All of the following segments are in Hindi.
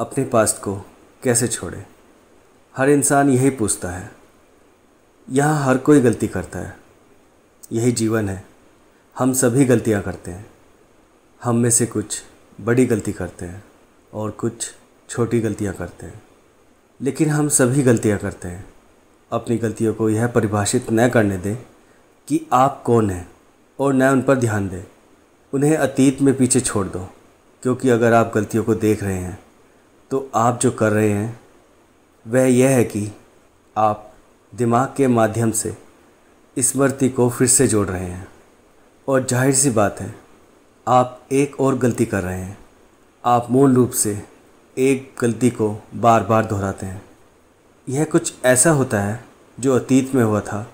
अपने पास्ट को कैसे छोड़े हर इंसान यही पूछता है यहाँ हर कोई गलती करता है यही जीवन है हम सभी गलतियाँ करते हैं हम में से कुछ बड़ी गलती करते हैं और कुछ छोटी गलतियाँ करते हैं लेकिन हम सभी गलतियाँ करते हैं अपनी गलतियों को यह परिभाषित न करने दें कि आप कौन हैं और न उन पर ध्यान दें उन्हें अतीत में पीछे छोड़ दो क्योंकि अगर आप गलतियों को देख रहे हैं तो आप जो कर रहे हैं वह यह है कि आप दिमाग के माध्यम से स्मृति को फिर से जोड़ रहे हैं और जाहिर सी बात है आप एक और गलती कर रहे हैं आप मूल रूप से एक गलती को बार बार दोहराते हैं यह कुछ ऐसा होता है जो अतीत में हुआ था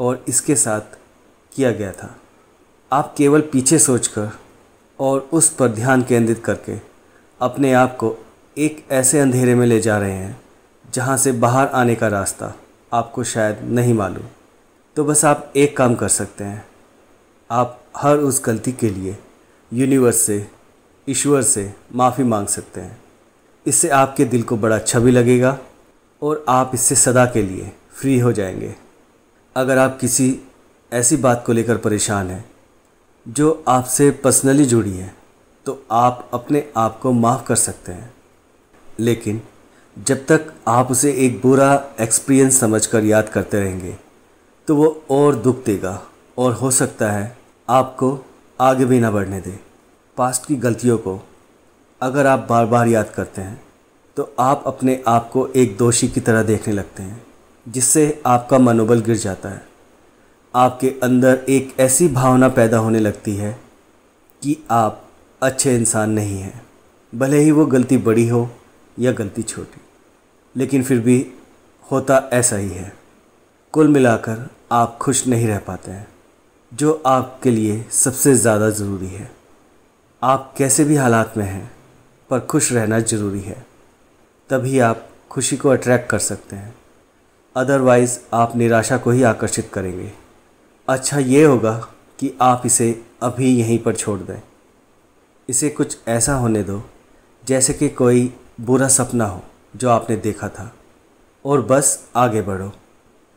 और इसके साथ किया गया था आप केवल पीछे सोचकर और उस पर ध्यान केंद्रित करके अपने आप को एक ऐसे अंधेरे में ले जा रहे हैं जहाँ से बाहर आने का रास्ता आपको शायद नहीं मालूम तो बस आप एक काम कर सकते हैं आप हर उस गलती के लिए यूनिवर्स से ईश्वर से माफ़ी मांग सकते हैं इससे आपके दिल को बड़ा अच्छा भी लगेगा और आप इससे सदा के लिए फ्री हो जाएंगे अगर आप किसी ऐसी बात को लेकर परेशान हैं जो आपसे पर्सनली जुड़ी है तो आप अपने आप को माफ़ कर सकते हैं लेकिन जब तक आप उसे एक बुरा एक्सपीरियंस समझकर याद करते रहेंगे तो वो और दुख देगा और हो सकता है आपको आगे भी ना बढ़ने दे पास्ट की गलतियों को अगर आप बार बार याद करते हैं तो आप अपने आप को एक दोषी की तरह देखने लगते हैं जिससे आपका मनोबल गिर जाता है आपके अंदर एक ऐसी भावना पैदा होने लगती है कि आप अच्छे इंसान नहीं हैं भले ही वो गलती बड़ी हो या गलती छोटी लेकिन फिर भी होता ऐसा ही है कुल मिलाकर आप खुश नहीं रह पाते हैं जो आपके लिए सबसे ज़्यादा ज़रूरी है आप कैसे भी हालात में हैं पर खुश रहना ज़रूरी है तभी आप खुशी को अट्रैक्ट कर सकते हैं अदरवाइज़ आप निराशा को ही आकर्षित करेंगे अच्छा ये होगा कि आप इसे अभी यहीं पर छोड़ दें इसे कुछ ऐसा होने दो जैसे कि कोई बुरा सपना हो जो आपने देखा था और बस आगे बढ़ो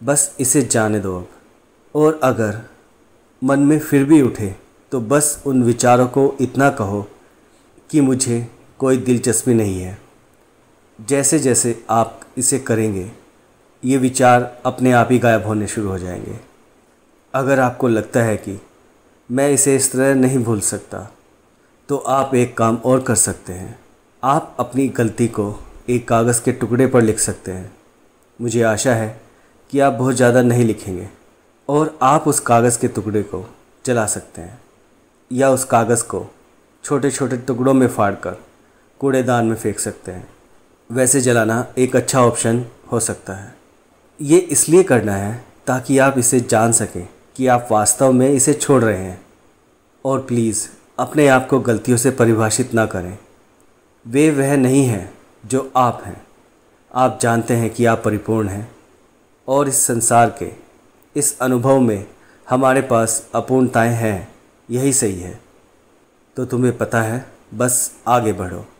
बस इसे जाने दो अब और अगर मन में फिर भी उठे तो बस उन विचारों को इतना कहो कि मुझे कोई दिलचस्पी नहीं है जैसे जैसे आप इसे करेंगे ये विचार अपने आप ही गायब होने शुरू हो जाएंगे अगर आपको लगता है कि मैं इसे इस तरह नहीं भूल सकता तो आप एक काम और कर सकते हैं आप अपनी गलती को एक कागज़ के टुकड़े पर लिख सकते हैं मुझे आशा है कि आप बहुत ज़्यादा नहीं लिखेंगे और आप उस कागज़ के टुकड़े को जला सकते हैं या उस कागज़ को छोटे छोटे टुकड़ों में फाड़ कर कूड़ेदान में फेंक सकते हैं वैसे जलाना एक अच्छा ऑप्शन हो सकता है ये इसलिए करना है ताकि आप इसे जान सकें कि आप वास्तव में इसे छोड़ रहे हैं और प्लीज़ अपने आप को गलतियों से परिभाषित ना करें वे वह नहीं हैं जो आप हैं आप जानते हैं कि आप परिपूर्ण हैं और इस संसार के इस अनुभव में हमारे पास अपूर्णताएं हैं यही सही है तो तुम्हें पता है बस आगे बढ़ो